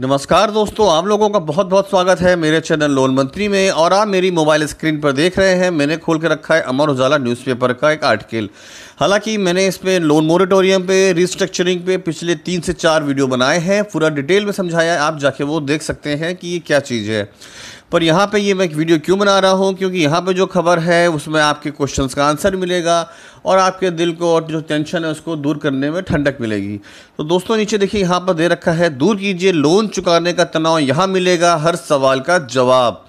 नमस्कार दोस्तों आप लोगों का बहुत बहुत स्वागत है मेरे चैनल लोन मंत्री में और आप मेरी मोबाइल स्क्रीन पर देख रहे हैं मैंने खोल के रखा है अमर उजाला न्यूज़पेपर का एक आर्टिकल हालांकि मैंने इस पर लोन मोरिटोरियम पे रिस्ट्रक्चरिंग पे पिछले तीन से चार वीडियो बनाए हैं पूरा डिटेल में समझाया है आप जाके वो देख सकते हैं कि ये क्या चीज़ है पर यहाँ पे ये मैं एक वीडियो क्यों बना रहा हूँ क्योंकि यहाँ पे जो खबर है उसमें आपके क्वेश्चन का आंसर मिलेगा और आपके दिल को और जो टेंशन है उसको दूर करने में ठंडक मिलेगी तो दोस्तों नीचे देखिए यहाँ पर दे रखा है दूर कीजिए लोन चुकाने का तनाव यहाँ मिलेगा हर सवाल का जवाब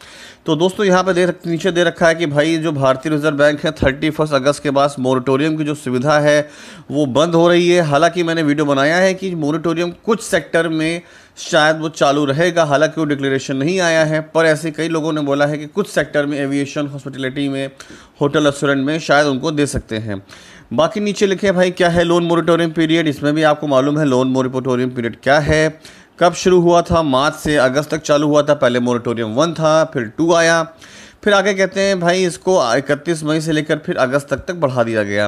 तो दोस्तों यहाँ पे देख नीचे दे रखा है कि भाई जो भारतीय रिजर्व बैंक है थर्टी फर्स्ट अगस्त के बाद मोरिटोरियम की जो सुविधा है वो बंद हो रही है हालांकि मैंने वीडियो बनाया है कि मोरिटोरियम कुछ सेक्टर में शायद वो चालू रहेगा हालांकि वो डिक्लेरेशन नहीं आया है पर ऐसे कई लोगों ने बोला है कि कुछ सेक्टर में एविएशन हॉस्पिटलिटी में होटल रेस्टोरेंट में शायद उनको दे सकते हैं बाकी नीचे लिखे भाई क्या है लोन मोरिटोरियम पीरियड इसमें भी आपको मालूम है लोन मोरिटोरियम पीरियड क्या है कब शुरू हुआ था मार्च से अगस्त तक चालू हुआ था पहले मोरिटोरियम वन था फिर टू आया फिर आगे कहते हैं भाई इसको 31 मई से लेकर फिर अगस्त तक तक बढ़ा दिया गया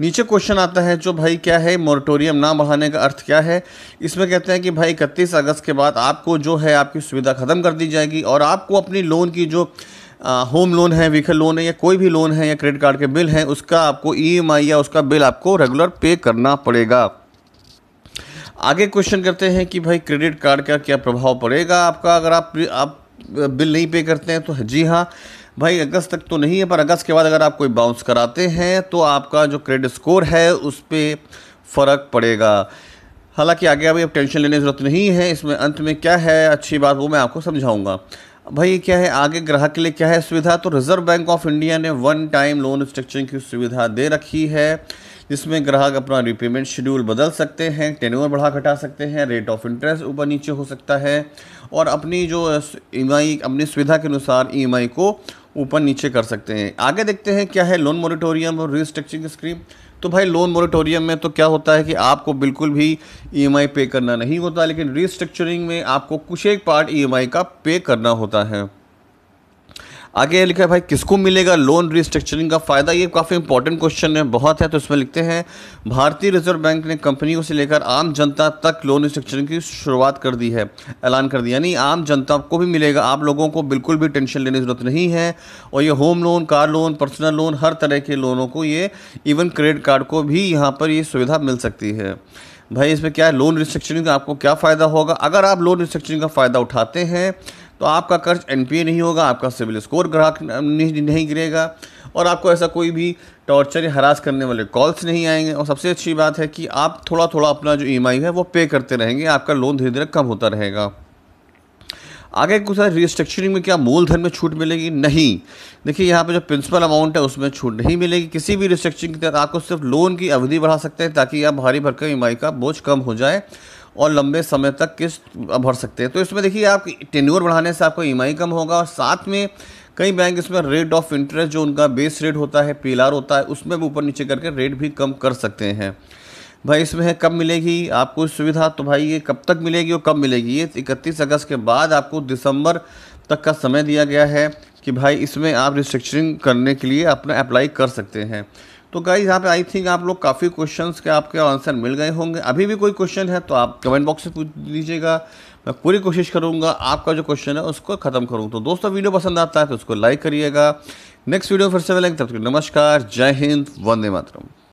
नीचे क्वेश्चन आता है जो भाई क्या है मोरिटोरियम ना बढ़ाने का अर्थ क्या है इसमें कहते हैं कि भाई 31 अगस्त के बाद आपको जो है आपकी सुविधा ख़त्म कर दी जाएगी और आपको अपनी लोन की जो आ, होम लोन है व्हीकल लोन है या कोई भी लोन है या क्रेडिट कार्ड के बिल हैं उसका आपको ई e या उसका बिल आपको रेगुलर पे करना पड़ेगा आगे क्वेश्चन करते हैं कि भाई क्रेडिट कार्ड का क्या प्रभाव पड़ेगा आपका अगर आप आप बिल नहीं पे करते हैं तो जी हाँ भाई अगस्त तक तो नहीं है पर अगस्त के बाद अगर आप कोई बाउंस कराते हैं तो आपका जो क्रेडिट स्कोर है उस पर फ़र्क पड़ेगा हालांकि आगे अभी अब टेंशन लेने की ज़रूरत नहीं है इसमें अंत में क्या है अच्छी बात वो मैं आपको समझाऊंगा भाई क्या है आगे ग्राहक के लिए क्या है सुविधा तो रिज़र्व बैंक ऑफ इंडिया ने वन टाइम लोन स्ट्रक्चरिंग की सुविधा दे रखी है जिसमें ग्राहक अपना रिपेमेंट शेड्यूल बदल सकते हैं टेनोवर बढ़ा घटा सकते हैं रेट ऑफ इंटरेस्ट ऊपर नीचे हो सकता है और अपनी जो ई e अपनी सुविधा के अनुसार ई e को ऊपर नीचे कर सकते हैं आगे देखते हैं क्या है लोन मोरिटोरियम और रिस्ट्रक्चरिंग स्क्रीम तो भाई लोन मोरिटोरियम में तो क्या होता है कि आपको बिल्कुल भी ई e पे करना नहीं होता लेकिन रिस्ट्रक्चरिंग में आपको कुछ एक पार्ट ई का पे करना होता है आगे लिखा है भाई किसको मिलेगा लोन रिस्ट्रक्चरिंग का फ़ायदा ये काफ़ी इंपॉर्टेंट क्वेश्चन है बहुत है तो इसमें लिखते हैं भारतीय रिजर्व बैंक ने कंपनियों से लेकर आम जनता तक लोन रिस्ट्रक्चरिंग की शुरुआत कर दी है ऐलान कर दिया यानी आम जनता को भी मिलेगा आप लोगों को बिल्कुल भी टेंशन लेने की ज़रूरत नहीं है और ये home loan car loan personal loan हर तरह के लोनों को ये इवन क्रेडिट कार्ड को भी यहाँ पर ये सुविधा मिल सकती है भाई इसमें क्या है लोन रिस्ट्रक्चरिंग का आपको क्या फ़ायदा होगा अगर आप लोन रिस्ट्रक्चरिंग का फ़ायदा उठाते हैं तो आपका कर्ज एनपीए नहीं होगा आपका सिविल स्कोर ग्राहक नहीं गिरेगा और आपको ऐसा कोई भी टॉर्चर या हरास करने वाले कॉल्स नहीं आएंगे और सबसे अच्छी बात है कि आप थोड़ा थोड़ा अपना जो ई e है वो पे करते रहेंगे आपका लोन धीरे धीरे कम होता रहेगा आगे कुछ है रिस्ट्रक्चरिंग में क्या मूलधन में छूट मिलेगी नहीं देखिए यहाँ पे जो प्रिंसिपल अमाउंट है उसमें छूट नहीं मिलेगी किसी भी रिस्ट्रक्चरिंग के तहत आपको सिर्फ लोन की अवधि बढ़ा सकते हैं ताकि आप भारी भरकर ई e का बोझ कम हो जाए और लंबे समय तक किस्त भर सकते हैं तो इसमें देखिए आप टेन्यूर बढ़ाने से आपको ई e कम होगा और साथ में कई बैंक इसमें रेट ऑफ इंटरेस्ट जो उनका बेस रेट होता है पी होता है उसमें भी ऊपर नीचे करके रेट भी कम कर सकते हैं भाई इसमें कब मिलेगी आपको सुविधा तो भाई ये कब तक मिलेगी और कब मिलेगी ये इकतीस अगस्त के बाद आपको दिसंबर तक का समय दिया गया है कि भाई इसमें आप रिस्ट्रक्चरिंग करने के लिए अपना अप्लाई कर सकते हैं तो गाइज यहाँ पे आई थिंक आप लोग काफ़ी क्वेश्चन के आपके आंसर मिल गए होंगे अभी भी कोई क्वेश्चन है तो आप कमेंट बॉक्स में पूछ लीजिएगा मैं पूरी कोशिश करूँगा आपका जो क्वेश्चन है उसको ख़त्म करूँ तो दोस्तों वीडियो पसंद आता है तो उसको लाइक करिएगा नेक्स्ट वीडियो फिर से मिलेंगे तब तक नमस्कार जय हिंद वंदे मातरम